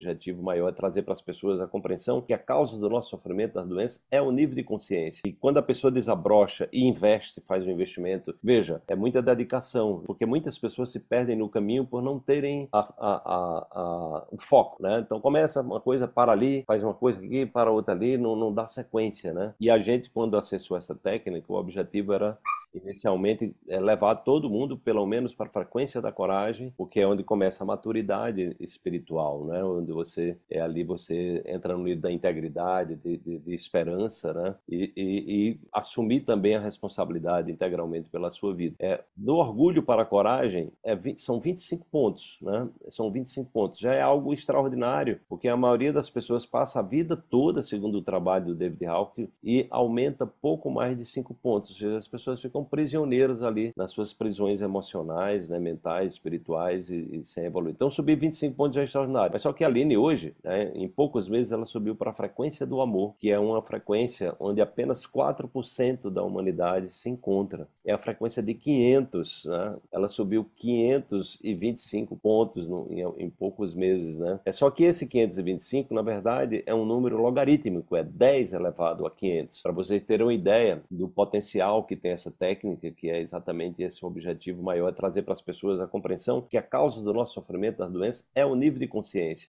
objetivo maior é trazer para as pessoas a compreensão que a causa do nosso sofrimento, das doenças, é o nível de consciência. E quando a pessoa desabrocha e investe, faz um investimento, veja, é muita dedicação, porque muitas pessoas se perdem no caminho por não terem a, a, a, o foco, né? Então começa uma coisa, para ali, faz uma coisa aqui, para outra ali, não, não dá sequência, né? E a gente, quando acessou essa técnica, o objetivo era inicialmente é levar todo mundo pelo menos para a frequência da coragem, porque é onde começa a maturidade espiritual, né? Onde você é ali você entra no nível da integridade, de, de, de esperança, né? E, e, e, assumir também a responsabilidade integralmente pela sua vida. É, do orgulho para a coragem é 20, são 25 pontos, né? São 25 pontos. Já é algo extraordinário, porque a maioria das pessoas passa a vida toda segundo o trabalho do David Hawking e aumenta pouco mais de 5 pontos, ou seja, as pessoas ficam prisioneiros ali nas suas prisões emocionais, né, mentais, espirituais e, e sem evoluir. Então subiu 25 pontos já é extraordinário. Mas só que a Aline hoje, né, em poucos meses, ela subiu para a frequência do amor, que é uma frequência onde apenas 4% da humanidade se encontra. É a frequência de 500, né? Ela subiu 525 pontos no, em, em, poucos meses, né? É só que esse 525, na verdade, é um número logarítmico, é 10 elevado a 500. Para vocês terem uma ideia do potencial que tem essa técnica, técnica, que é exatamente esse o objetivo maior, é trazer para as pessoas a compreensão que a causa do nosso sofrimento, das doenças, é o nível de consciência.